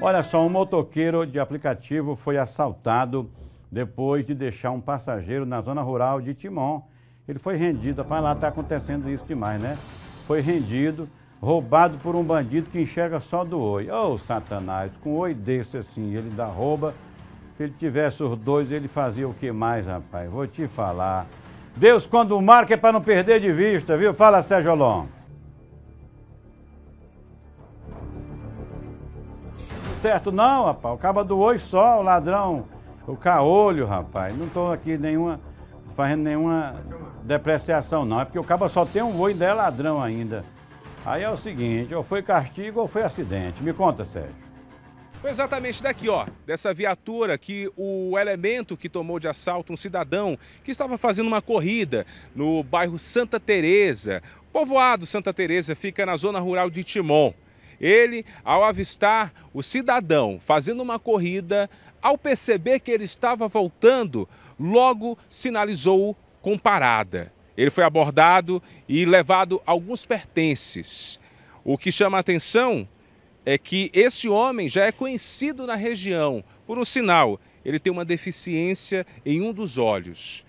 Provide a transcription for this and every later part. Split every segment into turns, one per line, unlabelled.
Olha só, um motoqueiro de aplicativo foi assaltado depois de deixar um passageiro na zona rural de Timon. Ele foi rendido, rapaz, lá está acontecendo isso demais, né? Foi rendido, roubado por um bandido que enxerga só do oi. Ô, oh, Satanás, com o oi desse assim, ele dá rouba. Se ele tivesse os dois, ele fazia o que mais, rapaz? Vou te falar. Deus, quando marca, é para não perder de vista, viu? Fala, Sérgio Alonso. certo não, rapaz. O caba do oi só, o ladrão, o caolho, rapaz. Não estou aqui nenhuma, fazendo nenhuma depreciação não. É porque o caba só tem um oi e é ladrão ainda. Aí é o seguinte, ou foi castigo ou foi acidente. Me conta, Sérgio.
Foi exatamente daqui, ó, dessa viatura que o elemento que tomou de assalto um cidadão que estava fazendo uma corrida no bairro Santa Teresa. O povoado Santa Teresa fica na zona rural de Timon. Ele, ao avistar o cidadão fazendo uma corrida, ao perceber que ele estava voltando, logo sinalizou com parada. Ele foi abordado e levado alguns pertences. O que chama a atenção é que esse homem já é conhecido na região por um sinal. Ele tem uma deficiência em um dos olhos.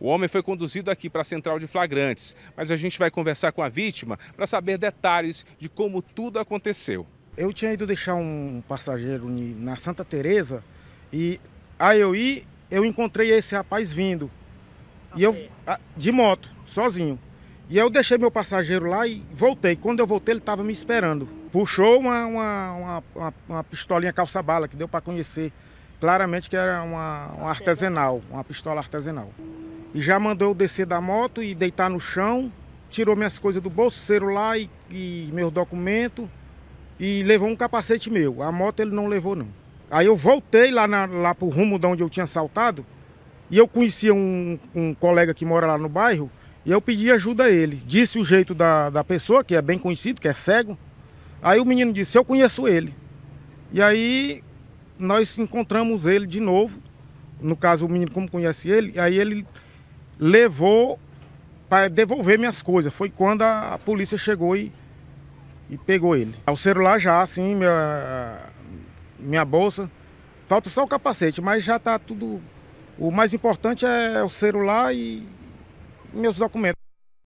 O homem foi conduzido aqui para a central de flagrantes, mas a gente vai conversar com a vítima para saber detalhes de como tudo aconteceu. Eu tinha ido deixar um
passageiro na Santa Teresa e aí eu ir, eu encontrei esse rapaz vindo. E eu de moto, sozinho. E eu deixei meu passageiro lá e voltei. Quando eu voltei, ele estava me esperando. Puxou uma, uma, uma, uma pistolinha calça-bala que deu para conhecer claramente que era uma, uma artesanal, uma pistola artesanal e já mandou eu descer da moto e deitar no chão, tirou minhas coisas do bolso, celular e, e meus documentos e levou um capacete meu. A moto ele não levou não. Aí eu voltei lá, na, lá pro rumo de onde eu tinha saltado e eu conhecia um, um colega que mora lá no bairro e eu pedi ajuda a ele. Disse o jeito da, da pessoa, que é bem conhecido, que é cego. Aí o menino disse, eu conheço ele. E aí nós encontramos ele de novo. No caso, o menino como conhece ele, aí ele levou para devolver minhas coisas. Foi quando a polícia chegou e, e pegou ele. O celular já, assim, minha, minha bolsa. Falta só o capacete, mas já está tudo. O mais importante é o celular e meus documentos.